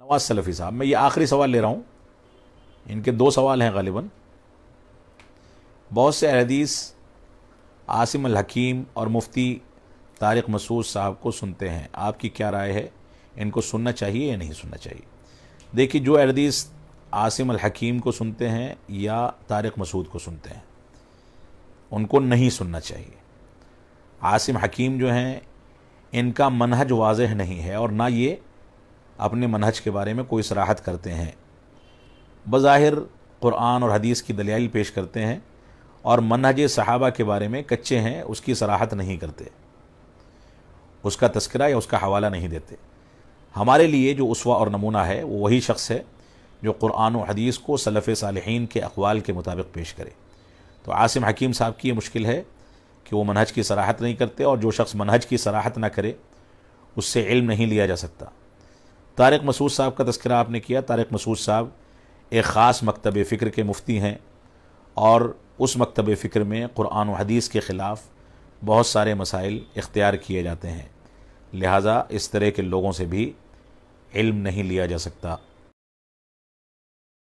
नवाज सलफ़ी साहब मैं ये आखिरी सवाल ले रहा हूँ इनके दो सवाल हैं गालिबा बहुत से अहदीस आसिम अल हकीम और मुफ्ती तारिक मसूद साहब को सुनते हैं आपकी क्या राय है इनको सुनना चाहिए या नहीं सुनना चाहिए देखिए जो अहदीस आसिम अल हकीम को सुनते हैं या तारिक मसूद को सुनते हैं उनको नहीं सुनना चाहिए आसिम हकीम जो हैं इनका मनहज वाजह नहीं है और ना ये अपने मनहज के बारे में कोई सराहत करते हैं बज़ाहिर कुरान और हदीस की दलियाई पेश करते हैं और मनहज सहाबा के बारे में कच्चे हैं उसकी सराहत नहीं करते उसका तस्करा या उसका हवाला नहीं देते हमारे लिए जो उसवा और नमूना है वो वही शख्स है जो कुरान और हदीस को सलफ़ सालहीन के अकवाल के मुताबिक पेश करे तो आसिम हकीम साहब की ये मुश्किल है कि वो मनहज की सराहत नहीं करते और जो शख्स मनहज की सराहत ना करे उससे इल्म नहीं लिया जा सकता तारक मसूद साहब का तस्करा आपने किया तारक मसूद साहब एक ख़ास मकतब फ़िक्र के मुफ्ती हैं और उस मकतब फ़िक्र में क़ुरान हदीस के ख़िलाफ़ बहुत सारे मसाइल इख्तियार किए जाते हैं लिहाजा इस तरह के लोगों से भी इल्म नहीं लिया जा सकता